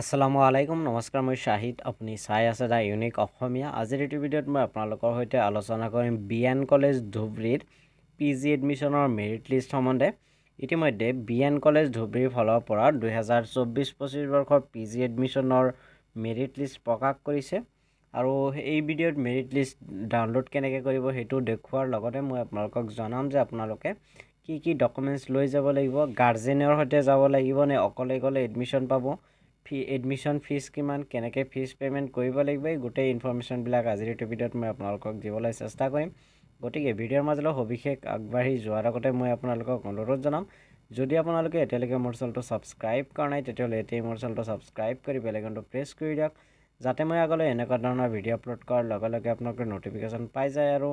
আসসালামু আলাইকুম নমস্কার মই শাহিদ আপনি চাই আছে দা ইউনিক অসমিয়া আজির এটি ভিডিওত মই আপনার সঙ্গে আলোচনা করিম বিএন কলেজ ধুবরীর পিজি এডমিশনের মেরিট লিস্ট সম্বন্ধে ইতিমধ্যে বিএন কলেজ ধুবরীর ফলের পর দুহাজার চব্বিশ বৰ্ষৰ বৰ্ষৰ পিজি এডমিশনেৰ মেৰিট লিস্ট প্ৰকাশ কৰিছে আৰু এই ভিডিওত মেৰিট লিস্ট ডাউনলোড কেনেকৈ কৰিব করব সেইটা লগতে মই আপোনালোকক জনাম যে আপোনালোকে কি কি ডকুমেন্টস লৈ যাব লাগিব গাৰ্জেনৰ সঙ্গে যাব লাগিব নে অকলে গলে এডমিশন পাব ফি এডমিশ্যন ফিজ কিমান কেনেকৈ ফিজ পে'মেণ্ট কৰিব লাগিব এই গোটেই ইনফৰ্মেশ্যনবিলাক আজিৰ এইটো ভিডিঅ'ত মই আপোনালোকক দিবলৈ চেষ্টা কৰিম গতিকে ভিডিঅ'ৰ মাজলৈ সবিশেষ আগবাঢ়ি যোৱাৰ আগতে মই আপোনালোকক অনুৰোধ জনাম যদি আপোনালোকে এতিয়ালৈকে মোৰ চেনেলটো ছাবস্ক্ৰাইব কৰা নাই তেতিয়াহ'লে এতিয়াই মোৰ চেনেলটো ছাবস্ক্ৰাইব কৰি বেলেগনটো প্ৰেছ কৰি দিয়ক যাতে মই আগলৈ এনেকুৱা ধৰণৰ ভিডিঅ' আপলোড কৰাৰ লগে লগে আপোনালোকে ন'টিফিকেশ্যন পাই যায় আৰু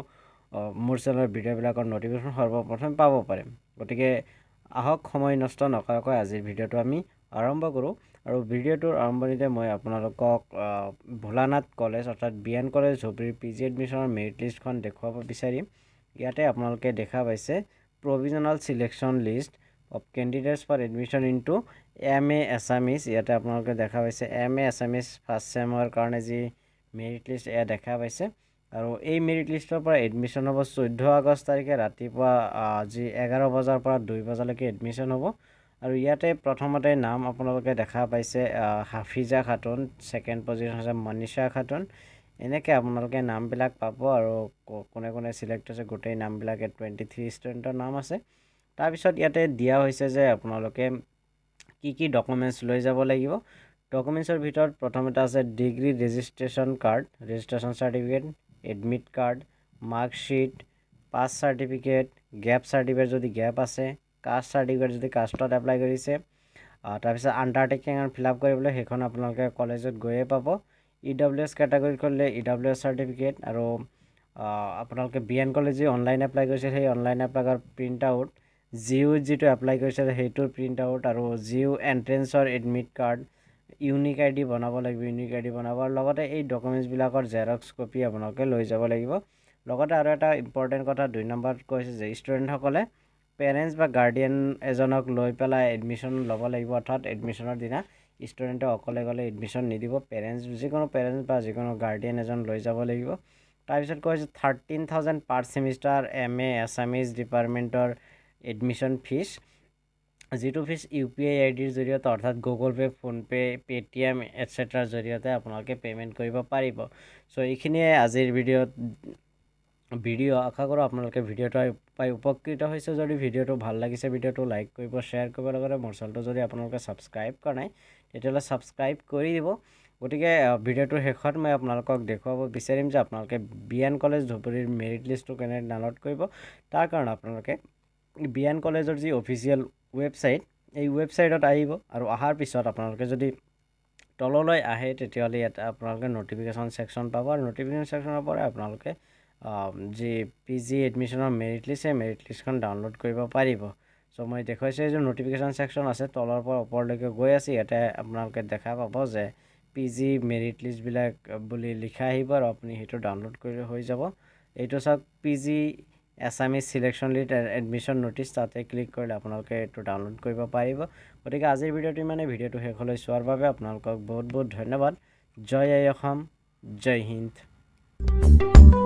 মোৰ চেনেলৰ ভিডিঅ'বিলাকৰ ন'টিফিকেশ্যন সৰ্বপ্ৰথমে পাব পাৰে গতিকে আহক সময় নষ্ট নকৰাকৈ আজিৰ ভিডিঅ'টো আমি আৰম্ভ কৰোঁ আৰু ভিডিঅ'টোৰ আৰম্ভণিতে মই আপোনালোকক ভোলানাথ কলেজ অৰ্থাৎ বি এন কলেজ ধুবুৰীৰ পি জি এডমিশ্যনৰ মেৰিট লিষ্টখন দেখুৱাব বিচাৰিম ইয়াতে আপোনালোকে দেখা পাইছে provisional selection list of candidates for admission into M A Assamese ইয়াতে আপোনালোকে দেখা পাইছে এম এ এছামিছ ফাৰ্ষ্ট চেমৰ কাৰণে যি মেৰিট লিষ্ট এয়া দেখা পাইছে আৰু এই মেৰিট লিষ্টৰ পৰা এডমিশ্যন হ'ব চৈধ্য আগষ্ট তাৰিখে ৰাতিপুৱা যি এঘাৰ বজাৰ পৰা দুই বজালৈকে এডমিশ্যন হ'ব আৰু ইয়াতে প্ৰথমতে নাম আপোনালোকে দেখা পাইছে হাফিজা খাতুন ছেকেণ্ড পজিশ্যন হৈছে মনীষা খাতুন এনেকৈ আপোনালোকে নামবিলাক পাব আৰু কোনে কোনে চিলেক্ট হৈছে গোটেই নামবিলাকে টুৱেণ্টি থ্ৰী ষ্টুডেণ্টৰ নাম আছে তাৰপিছত ইয়াতে দিয়া হৈছে যে আপোনালোকে কি কি ডকুমেণ্টছ লৈ যাব লাগিব ডকুমেণ্টছৰ ভিতৰত প্ৰথমতে আছে degree registration card registration certificate admit card marksheet pass certificate gap certificate যদি গেপ আছে কাষ্ট চাৰ্টিফিকেট যদি কাষ্টত এপ্লাই কৰিছে তাৰপিছত আণ্ডাৰটেকিং আৰু ফিল আপ কৰিবলৈ সেইখন আপোনালোকে কলেজত গৈয়ে পাব ই ডাব্লিউ এছ কেটাগৰি কৰিলে ই ডাব্লিউ এছ চাৰ্টিফিকেট আৰু আপোনালোকে বি এন কলেজ যি অনলাইন এপ্লাই কৰিছিল সেই অনলাইন এপ্লাইৰ প্ৰিণ্ট আউট জিঅ' যিটো এপ্লাই কৰিছিল সেইটোৰ প্ৰিণ্ট আউট আৰু জিঅ' এণ্ট্ৰেঞ্চৰ admit card unique I D বনাব লাগিব ইউনিক আই ডি বনাব আৰু লগতে এই ডকুমেণ্টছবিলাকৰ জেৰক্স কপি আপোনালোকে লৈ যাব লাগিব লগতে আৰু এটা ইম্পৰ্টেণ্ট কথা দুই নম্বৰত কৈছে যে ষ্টুডেণ্টসকলে পেৰেণ্টছ বা গাৰ্ডিয়ান এজনক লৈ পেলাই এডমিশ্যন ল'ব লাগিব অৰ্থাৎ এডমিশ্যনৰ দিনা ষ্টুডেণ্টে অকলে গ'লে এডমিশ্যন নিদিব পেৰেণ্টছ যিকোনো পেৰেণ্টছ বা যিকোনো গাৰ্ডিয়ান এজন লৈ যাব লাগিব তাৰপিছত কৈছে thirteen thousand per semester M A Assamese ডিপাৰ্টমেণ্টৰ এডমিশ্যন ফিজ যিটো fees U P I I ডিৰ জৰিয়তে অৰ্থাৎ গুগল পে' ফোনপে' পে'টিএম এটচেট্ৰাৰ জৰিয়তে আপোনালোকে পে'মেণ্ট কৰিব পাৰিব চ' এইখিনিয়ে আজিৰ ভিডিঅ'ত ভিডিঅ' আশা কৰোঁ আপোনালোকে ভিডিঅ'টো পাই উপকৃত হৈছে যদি ভিডিঅ'টো ভাল লাগিছে ভিডিঅ'টো লাইক কৰিব শ্বেয়াৰ কৰিব লগতে মোৰ চেনেলটো যদি আপোনালোকে ছাবস্ক্ৰাইব কৰা নাই তেতিয়াহ'লে ছাবস্ক্ৰাইব কৰি দিব গতিকে ভিডিঅ'টোৰ শেষত মই আপোনালোকক দেখুৱাব বিচাৰিম যে আপোনালোকে বি এন কলেজ ধুবুৰীৰ মেৰিট লিষ্টটো কেনে ডাউনলোড কৰিব তাৰ কাৰণে আপোনালোকে বি এন কলেজৰ যি অফিচিয়েল ৱেবছাইট এই ৱেবছাইটত আহিব আৰু অহাৰ পিছত আপোনালোকে যদি তললৈ আহে তেতিয়াহ'লে ইয়াত আপোনালোকে নটিফিকেশ্যন ছেকশ্যন পাব আৰু নটিফিকেশ্যন ছেকশ্যনৰ পৰাই আপোনালোকে যি পি জি এডমিশ্যনৰ মেৰিট লিষ্ট সেই মেৰিট লিষ্টখন ডাউনলোড কৰিব পাৰিব চ' মই দেখুৱাইছোঁ এইযোৰ নটিফিকেশ্যন ছেকশ্যন আছে তলৰ পৰা ওপৰলৈকে গৈ আছে ইয়াতে আপোনালোকে দেখা পাব যে পি জি মেৰিট লিষ্টবিলাক বুলি লিখা আহিব আৰু আপুনি সেইটো ডাউনলোড কৰি হৈ যাব এইটো চাওক P G Assamese selection list admission notice তাতে ক্লিক কৰিলে আপোনালোকে এইটো ডাউনলোড কৰিব পাৰিব গতিকে আজিৰ ভিডিঅ'টো ইমানে ভিডিঅ'টো শেষলৈ চোৱাৰ বাবে আপোনালোকক বহুত বহুত ধন্যবাদ জয় আই অসম জয় হিন্দ